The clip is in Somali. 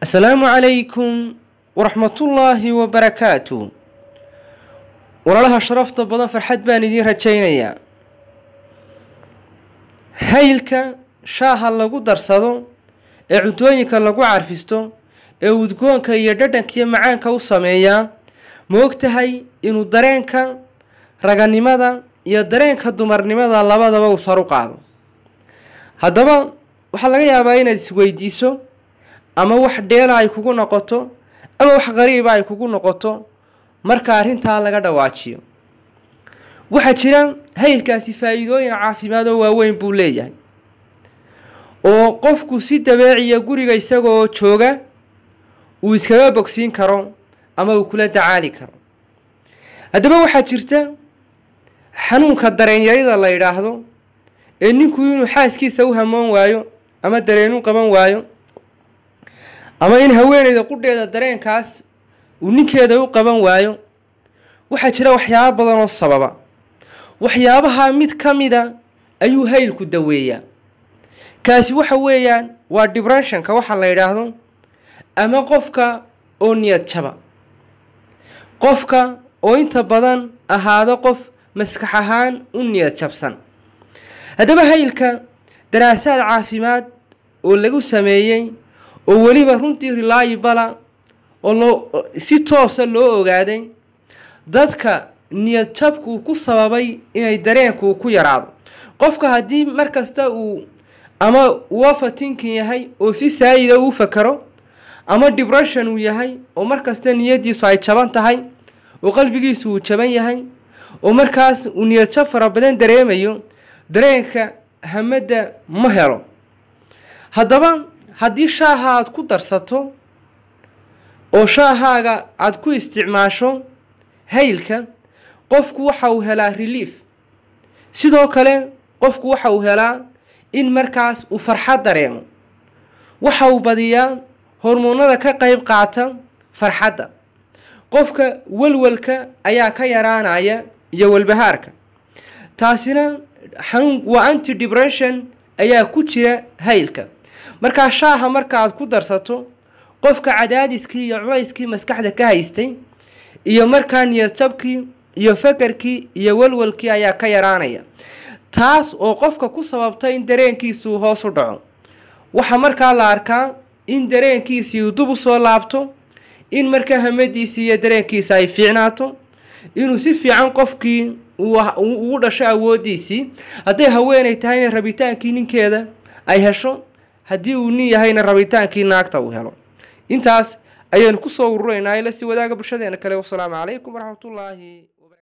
asalaamu calaykum waraxmatullaahi wabarakaatu walaalaha sharafta badan farxad baan idiin rajaynayaa haylka shaaha lagu darsado ee cuntooyinka lagu carfisto ee udgoonka iyo dhadhanka iyo macaanka u sameeyaa ma og tahay inuu dareenka raganimada iyo dareenka dumarnimada labadaba uu sar u qaado haddaba waxaa laga yaabaa inaad isweydiiso ama wax dheela ay kugu noqoto ama wax qariiba ay kugu noqoto marka arrintaa laga dhawaajiyo waxaa jira hayrkaasi faa'iidooyin caafimaad oo waaweyn buu leeyahay oo qofku si dabeeciya guriga isagoo jooga uu iskaga bogsiin karo ama uu kula dacaali karo haddaba waxaa jirta xanuunka dareenyarida la yidhaahdo ee ninku inuu xaaskiisa u hamoon waayo ama dareenu qaban waayo ama in haweeneyda qudheeda dareenkaas uu ninkeeda u qaban waayo waxaa jira waxyaabo badan oo sababa waxyaabaha mid ka mida ayuu haylku daweeyaa kaasi waxa weeyaan waa dibreshanka waxa la yidhaahdo ama qofka oo niyad jaba qofka oo inta badan ahaado qof maskax ahaan u niyad jabsan haddaba haylka daraasaad caafimaad oo lagu sameeyey oo weliba runtii rilaayibala oo loo si toosa loo ogaaday dadka niyad jabkuu ku sababay inay dareenku ku yaraado qofka haddii markasta uu ama wafatinkin yahay oo si saayida ah uu fakaro ama dibression uu yahay oo markasta niyaddiisu ay jaban tahay oo qalbigiisu uu jaban yahay oo markaas uu niyadjab fara badan dareemayo dareenka hamadda ma helo haddaba haddii shaaha aada ku darsato oo shaahaaga aada ku isticmaasho haylka qofku waxa uu helaa relief sidoo kale qofku waxa uu helaa in markaas uu farxad dareemo waxa uu badiyaa hormoonada ka qayb qaata farxadda qofka walwalka ayaa ka yaraanaya iyo walbahaarka taasina xanuun waa anti depression ayaa ku jira haylka markaa shaaha markaaad ku darsato qofka cadaadiskii iyo culayskii maskaxda ka haystay iyo markaa niyadjabkii iyo fakarkii iyo walwalkii ayaa ka yaraanaya taas oo qofka ku sababta in dareenkiisuu hoos u dhaco waxaa markaa la arkaa in dareenkiisii uu dub usoo laabto in markaa hamadiisii iyo dareenkiisa ay fiicnaato inuu si fiican qofkii ah, ugu dhasho awooddiisii hadday haweenay tahay in rabitaankii ninkeeda ay hesho haddii uu nin yahayna rabitaankii naagta uu helo intaas ayaan ku soo ururaynaa ila si wadaaga bulshadeena kale wasalaamu calaykum waraxmatullaahi